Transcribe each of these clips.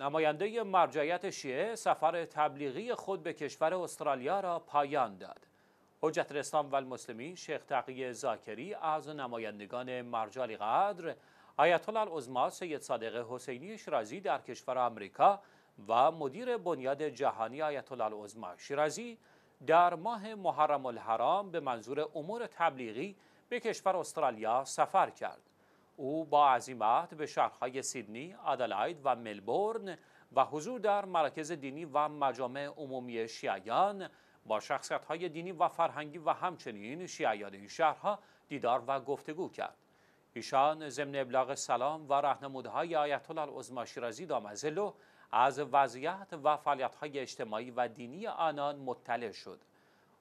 نماینده مرجعیت شیعه سفر تبلیغی خود به کشور استرالیا را پایان داد. حجت الاسلام و المسلمین شیخ تقی زاکری از نمایندگان مرجع قدر آیت الله العظما سید صادق حسینی شیرازی در کشور آمریکا و مدیر بنیاد جهانی آیت الله العظما شیرازی در ماه محرم الحرام به منظور امور تبلیغی به کشور استرالیا سفر کرد. او با عظیمت به شهرهای سیدنی، آدلاید و ملبورن و حضور در مراکز دینی و مجامع عمومی شیعیان با شخصیتهای دینی و فرهنگی و همچنین شیعیان این شهرها دیدار و گفتگو کرد. ایشان ضمن ابلاغ سلام و راهنمودهای آیت الله العظما شیرازی دامزلو از وضعیت و فعالیت‌های اجتماعی و دینی آنان مطلع شد.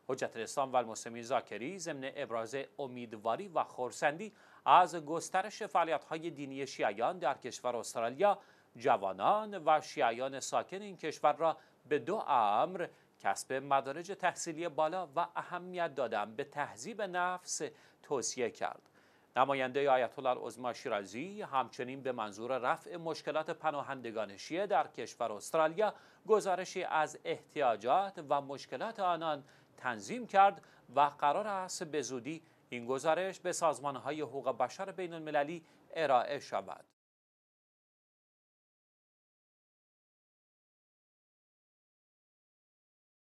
حجت الاسلام و المسلمین زاکری ضمن ابراز امیدواری و خورسندی از گسترش فعالیت‌های دینی شیعیان در کشور استرالیا جوانان و شیعیان ساکن این کشور را به دو امر کسب مدارج تحصیلی بالا و اهمیت دادن به تهذیب نفس توصیه کرد نماینده آیت الله العظما شیرازی همچنین به منظور رفع مشکلات پناهندگان شیعه در کشور استرالیا گزارشی از احتیاجات و مشکلات آنان تنظیم کرد و قرار است به زودی این گزارش به سازمانهای حقوق بشر بین المللی ارائه شود.